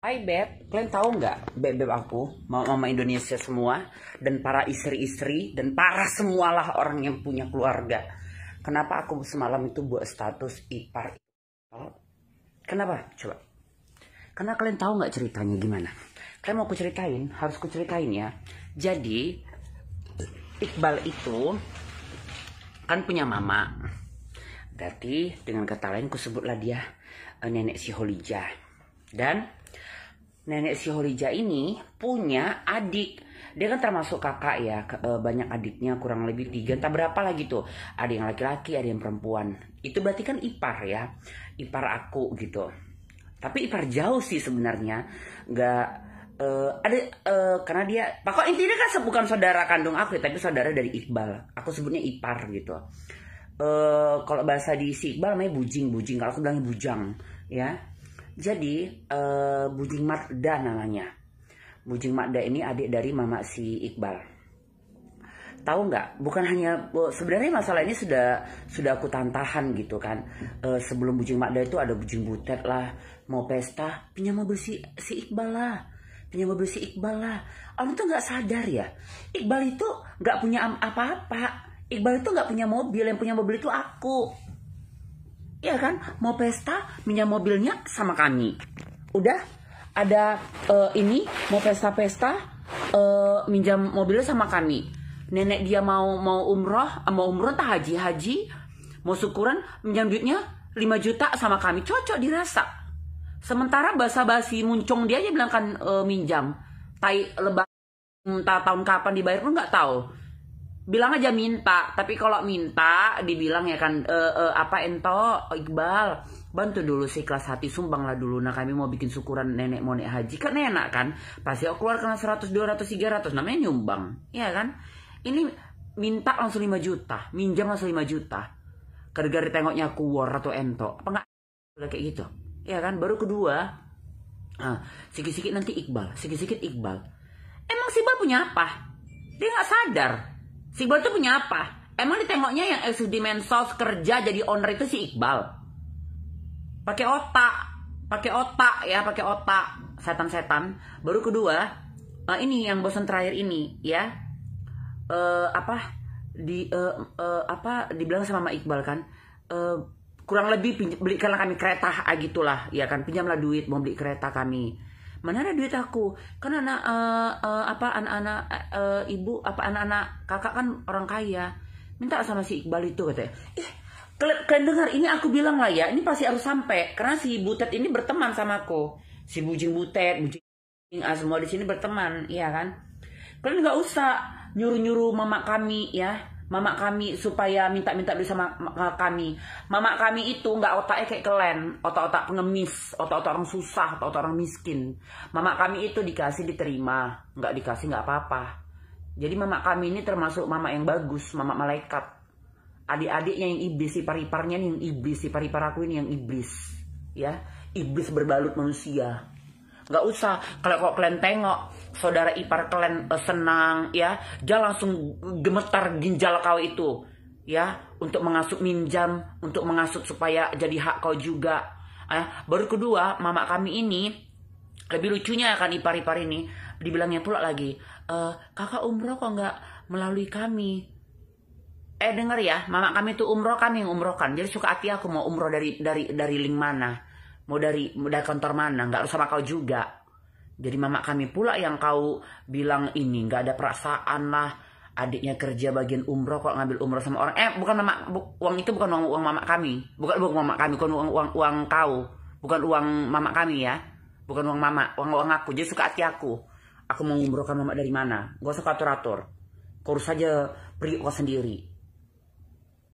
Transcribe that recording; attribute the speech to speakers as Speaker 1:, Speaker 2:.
Speaker 1: Hai Beb, kalian tahu nggak Beb-Beb aku, mama mama Indonesia semua, dan para istri-istri, dan para semualah orang yang punya keluarga. Kenapa aku semalam itu buat status ipar? Kenapa? Coba. Karena kalian tahu nggak ceritanya gimana? Kalian mau aku ceritain? harus aku ceritain ya. Jadi, Iqbal itu kan punya mama. Berarti dengan kata lain kusebutlah dia eh, nenek si Holijah. Dan nenek si Horija ini punya adik dia kan termasuk kakak ya eh, banyak adiknya kurang lebih tiga entah berapa lagi tuh ada yang laki-laki ada yang perempuan itu berarti kan ipar ya ipar aku gitu tapi ipar jauh sih sebenarnya nggak uh, ada uh, karena dia pokok intinya kan bukan saudara kandung aku ya, tapi saudara dari Iqbal aku sebutnya ipar gitu uh, kalau bahasa di si Iqbal namanya bujing bujing kalau aku bilang bujang ya jadi uh, eh, Bujing Marda namanya. Bujing Marda ini adik dari mama si Iqbal. Tahu nggak? Bukan hanya oh, sebenarnya masalah ini sudah sudah aku tantahan gitu kan. Uh, sebelum Bujing Marda itu ada Bujing Butet lah, mau pesta punya mobil si si Iqbal lah punya mobil si Iqbal lah. Orang tuh nggak sadar ya. Iqbal itu nggak punya apa-apa. Iqbal itu nggak punya mobil. Yang punya mobil itu aku. Iya kan? Mau pesta, minyak mobilnya sama kami. Udah ada uh, ini mau pesta-pesta uh, minjam mobilnya sama kami. Nenek dia mau mau umroh, eh, mau umroh tak haji haji, mau syukuran minjam duitnya 5 juta sama kami cocok dirasa. Sementara basa-basi muncung dia aja bilang kan uh, minjam. Tai entah tahun kapan dibayar pun nggak tahu bilang aja minta tapi kalau minta dibilang ya kan e, eh, e, eh, apa ento Iqbal bantu dulu sih kelas hati sumbanglah dulu nah kami mau bikin syukuran nenek monek haji kan enak kan pasti aku keluar kena 100 200 300 namanya nyumbang ya kan ini minta langsung 5 juta minjam langsung 5 juta gara-gara tengoknya kuor atau ento apa enggak kayak gitu ya kan baru kedua ah, sikit-sikit nanti Iqbal sikit-sikit Iqbal emang si Iqbal punya apa dia nggak sadar Si Iqbal tuh punya apa? Emang ditengoknya yang LSD Mensos kerja jadi owner itu si Iqbal. Pakai otak, pakai otak ya, pakai otak setan-setan. Baru kedua, uh, ini yang bosan terakhir ini ya. Uh, apa di uh, uh, apa dibilang sama Mak Iqbal kan? Uh, kurang lebih belikanlah kami kereta ah, gitulah ya kan pinjamlah duit mau beli kereta kami mana ada duit aku kan anak uh, uh, apa anak-anak uh, ibu apa anak-anak kakak kan orang kaya minta sama si Iqbal itu katanya eh, kalian dengar ini aku bilang lah ya ini pasti harus sampai karena si butet ini berteman sama aku si bujing butet bujing semua di sini berteman iya kan kalian nggak usah nyuruh-nyuruh mama kami ya Mama kami supaya minta-minta beli sama kami. Mama kami itu nggak otaknya kayak kelen, otak-otak pengemis, otak-otak orang susah, otak-otak orang miskin. Mama kami itu dikasih diterima, nggak dikasih nggak apa-apa. Jadi mama kami ini termasuk mama yang bagus, mama malaikat. Adik-adiknya yang iblis, si pariparnya yang iblis, si paripar aku ini yang iblis. Ya, iblis berbalut manusia nggak usah kalau kok kalian tengok saudara ipar kalian uh, senang ya jangan langsung gemetar ginjal kau itu ya untuk mengasuh minjam untuk mengasuh supaya jadi hak kau juga eh, baru kedua mama kami ini lebih lucunya kan ipar-ipar ini dibilangnya pula lagi e, kakak umroh kok nggak melalui kami eh denger ya mama kami itu umroh kan yang umroh jadi suka hati aku mau umroh dari dari dari link mana mau dari mau dari kantor mana nggak harus sama kau juga jadi mama kami pula yang kau bilang ini nggak ada perasaan lah adiknya kerja bagian umroh kok ngambil umroh sama orang eh bukan mama bu, uang itu bukan uang uang mama kami bukan bukan mama kami bukan uang uang uang kau bukan uang mama kami ya bukan uang mama uang uang aku jadi suka hati aku aku mau umrohkan mama dari mana gak suka atur atur kurus aja pergi kau sendiri